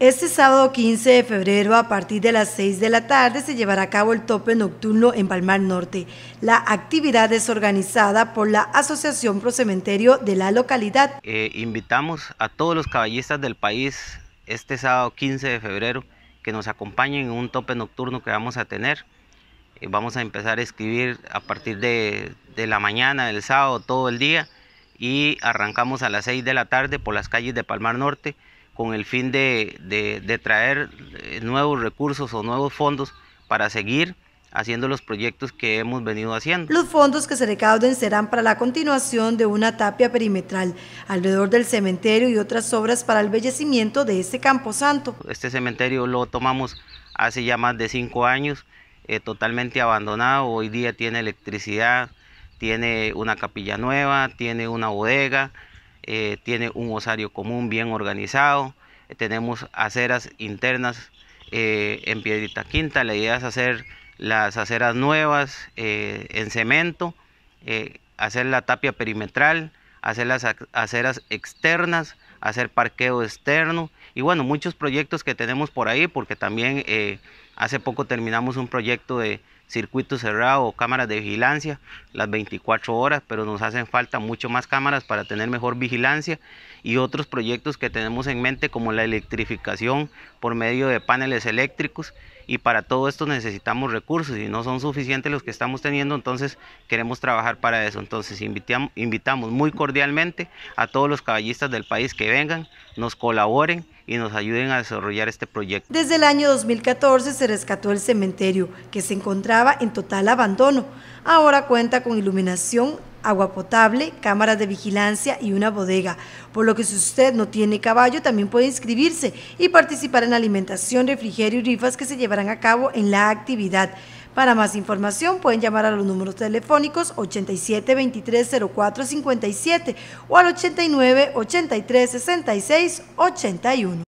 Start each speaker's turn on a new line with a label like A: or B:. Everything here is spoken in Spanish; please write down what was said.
A: Este sábado 15 de febrero, a partir de las 6 de la tarde, se llevará a cabo el tope nocturno en Palmar Norte. La actividad es organizada por la Asociación Pro Cementerio de la localidad.
B: Eh, invitamos a todos los caballistas del país este sábado 15 de febrero que nos acompañen en un tope nocturno que vamos a tener. Eh, vamos a empezar a escribir a partir de, de la mañana, del sábado, todo el día y arrancamos a las 6 de la tarde por las calles de Palmar Norte con el fin de, traer eh, nuevos recursos o nuevos fondos para seguir haciendo los proyectos que hemos venido haciendo.
A: Los fondos que se recauden serán para la continuación de una tapia perimetral alrededor del cementerio y otras obras para el bellecimiento de este camposanto.
B: Este cementerio lo tomamos hace ya más de cinco años, eh, totalmente abandonado, hoy día tiene electricidad, tiene una capilla nueva, tiene una bodega, eh, tiene un osario común bien organizado, eh, tenemos aceras internas eh, en piedrita quinta, la idea es hacer las aceras nuevas en cemento, hacer la tapia perimetral, hacer las aceras externas, hacer parqueo externo y bueno, muchos proyectos que tenemos por ahí porque también hace poco terminamos un proyecto de circuito cerrado o cámaras de vigilancia las 24 horas, pero nos hacen falta mucho más cámaras para tener mejor vigilancia y otros proyectos que tenemos en mente como la electrificación por medio de paneles eléctricos y para todo esto necesitamos recursos y no son suficientes los que estamos teniendo, entonces queremos trabajar para eso. Entonces invitamos, invitamos muy cordialmente a todos los caballistas del país que vengan, nos colaboren y nos ayuden a desarrollar este proyecto.
A: Desde el año 2014 se rescató el cementerio, que se encontraba en total abandono. Ahora cuenta con iluminación, agua potable, cámaras de vigilancia y una bodega, por lo que si usted no tiene caballo también puede inscribirse y participar en alimentación, refrigerio y rifas que se llevarán a cabo en la actividad. Para más información pueden llamar a los números telefónicos 87 23 04 57 o al 89 83 66 81.